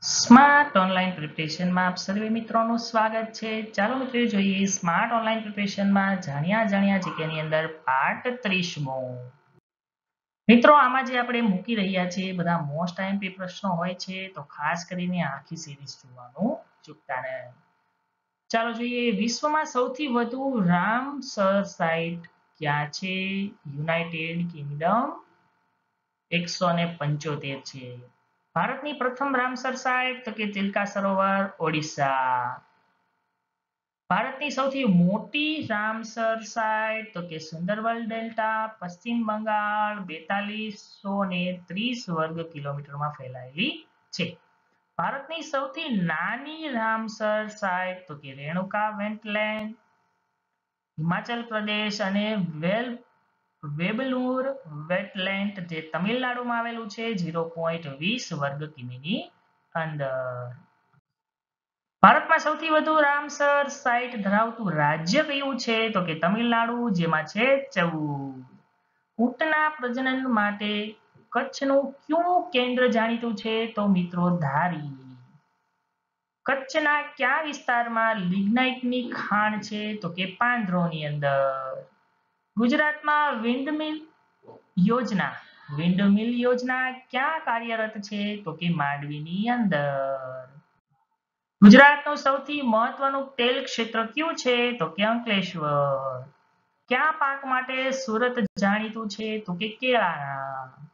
smart online પ્રિપરેશનમાં આપ સર્વે મિત્રોનું સ્વાગત છે ચાલો મિત્રો જોઈએ સ્માર્ટ ઓનલાઈન પ્રિપરેશનમાં જાણ્યા જાણ્યા જગ્યાની અંદર પાર્ટ ત્રીસમો મિત્રો આમાં જે આપણે મૂકી રહ્યા છે બધા મોસ્ટ આઈએમપી પ્રશ્નો હોય છે તો ખાસ કરીને આખી સિરીઝ જોવાનું ચૂકતા નહીં ચાલો જોઈએ વિશ્વમાં સૌથી વધુ રામ સર સાઇટ ક્યાં છે યુનાઇટેડ કિંગડમ એકસો ને પંચોતેર છે ભારતની પ્રથમ રામસર સાઇટ તો કે તિલકા સરોવર ઓડિશા ભારતની સૌથી મોટી રામસર સાઇટ તો કે સુંદરબલ ડેલ્ટા પશ્ચિમ બંગાળ બેતાલીસો ને ત્રીસ વર્ગ કિલોમીટરમાં ફેલાયેલી છે ભારતની સૌથી નાની રામસર સાઇટ તો કે રેણુકા વેન્ટલેન્ડ હિમાચલ પ્રદેશ અને વેલ વેબલુર વેટલેન્ડ જે તમિલનાડુમાં આવેલું છે ઝીરો પોઈન્ટ વીસ વર્ગ કિમીની અંદર ભારતમાં સૌથી વધુ રામસર સાઇટ ધરાવતું રાજ્ય કયું છે તો કે તમિલનાડુ જેમાં છે ચૌદ ઊંટના પ્રજનન માટે કચ્છનું કયું કેન્દ્ર જાણીતું છે તો મિત્રો ધારી કચ્છના કયા વિસ્તારમાં લિગ્નાઇટની ખાણ છે તો કે પાંદરોની અંદર ગુજરાતમાં વિન્ડમિલ યોજના વિન્ડમિલ યોજના ક્યાં કાર્યરત છે તો કે માંડવીની અંદર ગુજરાતનું સૌથી મહત્વનું તેલ ક્ષેત્ર કયું છે તો કે અંકલેશ્વર ક્યાં પાક માટે સુરત જાણીતું છે તો કે કેળાના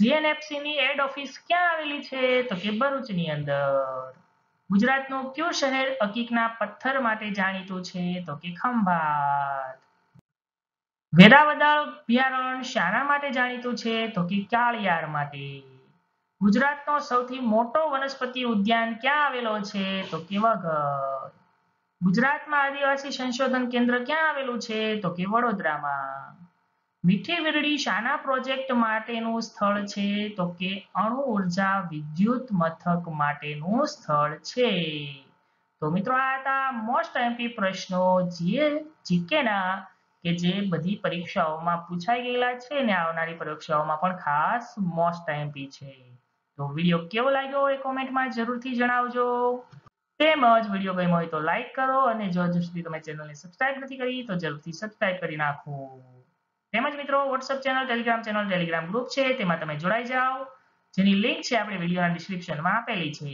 જીએનએફસી ની એડ ઓફિસ ક્યાં આવેલી છે તો કે ભરૂચની અંદર ગુજરાતનું કયું શહેર અકીકના પથ્થર માટે જાણીતું છે તો કે ખંભાત વેદાવદર અભયારણ્ય શાના માટે જાણીતું છે તો કે કાળિયાર માટે ગુજરાતનો સૌથી મોટો વનસ્પતિ ઉદ્યાન ક્યાં આવેલો છે તો કે વગર ગુજરાતમાં આદિવાસી સંશોધન કેન્દ્ર ક્યાં આવેલું છે તો કે વડોદરામાં મીઠી વીરડી શાના પ્રોજેક્ટ માટેનું સ્થળ છે તો કે અણુ ઉર્જા વિદ્યુત મથક માટેનું સ્થળ છે તો મિત્રો આ હતા મોસ્ટ એમપી પ્રશ્નો જે જીકેના કે જે બધી પરીક્ષાઓમાં પૂછાઈ ગયેલા છે ને આવનારી પરીક્ષાઓમાં પણ ખાસ મોસ્ટ એમપી છે તો વિડીયો કેવો લાગ્યો એ કોમેન્ટમાં જરૂરથી જણાવજો તેમજ વિડીયો ગમ્યો હોય તો લાઈક કરો અને જો હજુ સુધી તમે ચેનલને સબસ્ક્રાઇબ નથી કરી તો જરૂરથી સબસ્ક્રાઇબ કરી નાખો તેમજ મિત્રો WhatsApp channel Telegram channel Telegram group છે તેમાં તમે જોડાઈ જાઓ જેની લિંક છે આપણે વિડીયોના ડિસ્ક્રિપ્શનમાં આપેલી છે